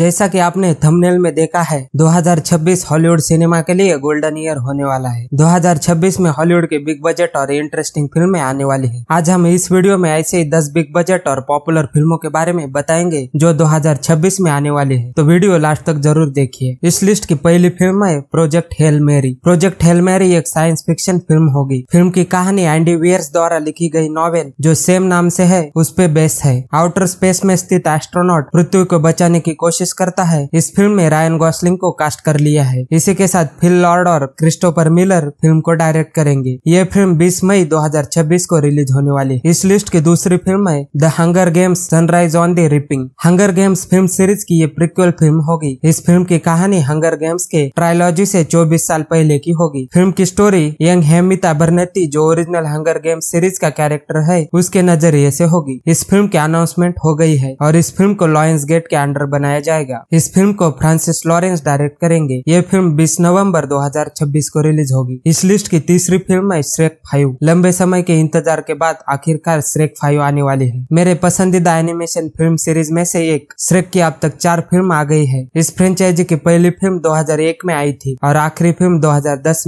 जैसा कि आपने थंबनेल में देखा है 2026 हॉलीवुड सिनेमा के लिए गोल्डन ईयर होने वाला है 2026 में हॉलीवुड के बिग बजट और इंटरेस्टिंग फिल्में आने वाली है आज हम इस वीडियो में ऐसे ही 10 बिग बजट और पॉपुलर फिल्मों के बारे में बताएंगे जो 2026 में आने वाली है तो वीडियो लास्ट तक जरूर देखिए इस लिस्ट की पहली फिल्म है project Hail Mary project Hail Mary एक साइंस फिक्शन फिल्म होगी फिल्म की कहानी एंडी वियर्स द्वारा लिखी गई नॉवेल जो सेम नाम से है उस पर बेस्ट है आउटर स्पेस में स्थित एस्ट्रोनॉट पृथ्वी को बचाने की कोशिश कोशिश करता है इस फिल्म में रायन गोसलिंग को कास्ट कर लिया है इसी के साथ फिल लॉर्ड और क्रिस्टोफर मिलर फिल्म को डायरेक्ट करेंगे ये फिल्म 20 मई 2026 को रिलीज होने वाली इस लिस्ट की दूसरी फिल्म है the Hunger Games sunrise on the reaping Hunger Games film series की ये प्रिक्वल फिल्म होगी इस फिल्म की कहानी हंगर गेम्स के ट्रायोलॉजी से 24 साल पहले की होगी फिल्म की स्टोरी यंग हेमिता बर्नेती जो ओरिजिनल हंगर गेम्स सीरीज का कैरेक्टर है उसके नजरिए से होगी इस फिल्म की अनाउंसमेंट हो गई है और इस फिल्म को लॉयंस गेट के अंडर बनाया जा जाएगा इस फिल्म को फ्रांसिस लॉरेंस डायरेक्ट करेंगे ये फिल्म 20 नवंबर 2026 को रिलीज होगी इस लिस्ट की तीसरी फिल्म है श्रेक फाइव लंबे समय के इंतजार के बाद आखिरकार श्रेक फाइव आने वाली है मेरे पसंदीदा एनिमेशन फिल्म सीरीज में से एक श्रेक की अब तक चार फिल्म आ गई है इस फ्रेंचाइजी की पहली फिल्म दो में आई थी और आखिरी फिल्म दो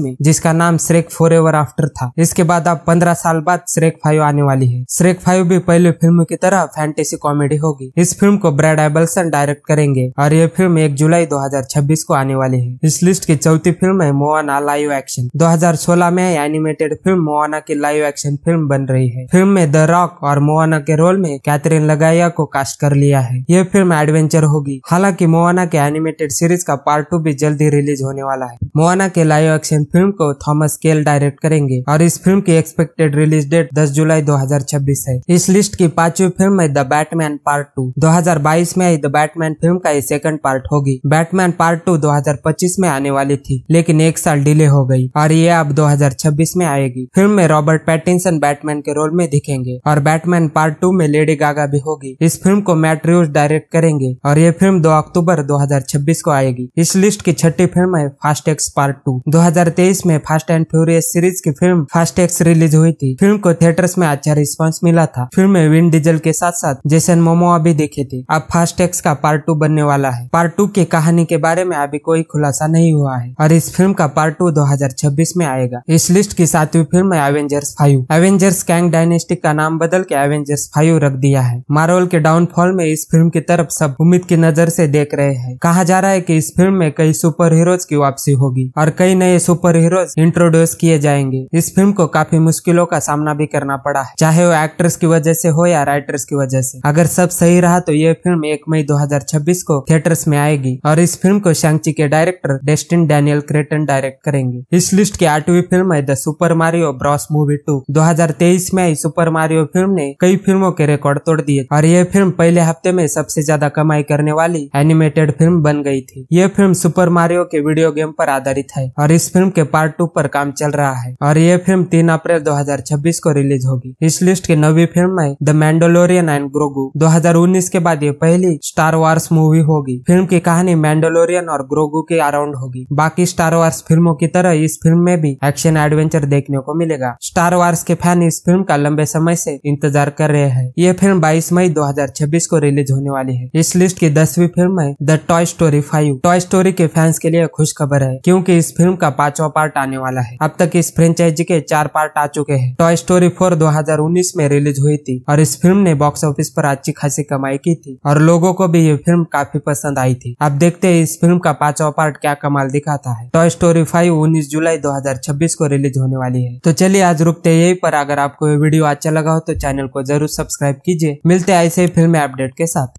में जिसका नाम श्रेक फोर एवर आफ्टर था इसके बाद अब पंद्रह साल बाद श्रेक फाइव आने वाली है श्रेक फाइव भी पहले फिल्म की तरह फैंटेसी कॉमेडी होगी इस फिल्म को ब्रैड एबलसन डायरेक्ट करेंगे करेंगे और ये फिल्म एक जुलाई 2026 को आने वाली है इस लिस्ट की चौथी फिल्म है मोआना लाइव एक्शन 2016 में एनिमेटेड फिल्म मोआना की लाइव एक्शन फिल्म बन रही है फिल्म में द रॉक और मोआना के रोल में कैथरीन लगाया को कास्ट कर लिया है यह फिल्म एडवेंचर होगी हालांकि मोआना के एनिमेटेड सीरीज का पार्ट टू भी जल्दी रिलीज होने वाला है मोआना के लाइव एक्शन फिल्म को थॉमस केल डायरेक्ट करेंगे और इस फिल्म की एक्सपेक्टेड रिलीज डेट 10 जुलाई 2026 है इस लिस्ट की पांचवी फिल्म है द बैटमैन पार्ट टू 2022 में द बैटमैन फिल्म का ये सेकंड पार्ट होगी बैटमैन पार्ट टू 2025 में आने वाली थी लेकिन एक साल डिले हो गई और ये अब 2026 में आएगी फिल्म में रॉबर्ट पैटिनसन बैटमैन के रोल में दिखेंगे और बैटमैन पार्ट टू में लेडी गागा भी होगी इस फिल्म को मैट डायरेक्ट करेंगे और ये फिल्म दो अक्टूबर दो को आएगी इस लिस्ट की छठी फिल्म है फास्ट एक्स पार्ट टू दो में फास्ट एंड फ्यूरियस सीरीज की फिल्म फास्ट एक्स रिलीज हुई थी फिल्म को थिएटर्स में अच्छा रिस्पॉन्स मिला था फिल्म में विन डीजल के साथ साथ जैसन मोमोआ भी देखे थे अब फास्ट एक्स का पार्ट टू बनने करने वाला है पार्ट टू के कहानी के बारे में अभी कोई खुलासा नहीं हुआ है और इस फिल्म का पार्ट टू 2026 में आएगा इस लिस्ट की सातवीं फिल्म है Avengers five Avengers Kang dynastic का नाम बदल के एवेंजर्स फाइव रख दिया है मारोल के डाउनफॉल में इस फिल्म की तरफ सब उम्मीद की नजर ऐसी देख रहे हैं कहा जा रहा है की इस फिल्म में कई सुपर हीरोज की वापसी होगी और कई नए सुपर हीरोज इंट्रोड्यूस किए जाएंगे इस फिल्म को काफी मुश्किलों का सामना भी करना पड़ा है चाहे वो एक्ट्रेस की वजह से हो या राइटर्स की वजह से अगर सब सही रहा तो ये फिल्म एक मई 2026 2024 को थिएटर्स में आएगी और इस फिल्म को शांची के director Destin Daniel Cretton direct करेंगे इस लिस्ट की आठवीं फिल्म है the Super Mario Bros movie two दो में आई सुपर मारियो फिल्म ने कई फिल्मों के रिकॉर्ड तोड़ दिए और यह फिल्म पहले हफ्ते में सबसे ज्यादा कमाई करने वाली एनिमेटेड फिल्म बन गई थी यह फिल्म सुपर मारियो के वीडियो गेम पर आधारित है और इस फिल्म के पार्ट टू पर काम चल रहा है और यह फिल्म 3 अप्रैल 2026 को रिलीज होगी इस लिस्ट की नवी फिल्म है द मैंडोलोरियन एंड ग्रोगू दो के बाद ये पहली स्टार वार्स मूवी मूवी होगी फिल्म की कहानी मैंडोलोरियन और ग्रोगू के अराउंड होगी बाकी स्टार वार्स फिल्मों की तरह इस फिल्म में भी एक्शन एडवेंचर देखने को मिलेगा स्टार वार्स के फैन इस फिल्म का लंबे समय से इंतजार कर रहे हैं ये फिल्म 22 मई 2026 को रिलीज होने वाली है इस लिस्ट की दसवीं फिल्म है the Toy Story five Toy Story के फैंस के लिए खुश खबर है क्योंकि इस फिल्म का पांचवा पार्ट आने वाला है अब तक इस फ्रेंचाइजी के चार पार्ट आ चुके हैं टॉय स्टोरी फोर दो में रिलीज हुई थी और इस फिल्म ने बॉक्स ऑफिस पर अच्छी खासी कमाई की थी और लोगों को भी ये फिल्म काफी पसंद आई थी आप देखते हैं इस फिल्म का पांचवा पार्ट क्या कमाल दिखाता है टॉय स्टोरी फाइव उन्नीस जुलाई 2026 को रिलीज होने वाली है तो चलिए आज रुकते यही पर अगर आपको ये वीडियो अच्छा लगा हो तो चैनल को जरूर सब्सक्राइब कीजिए मिलते ऐसे ही फिल्म अपडेट के साथ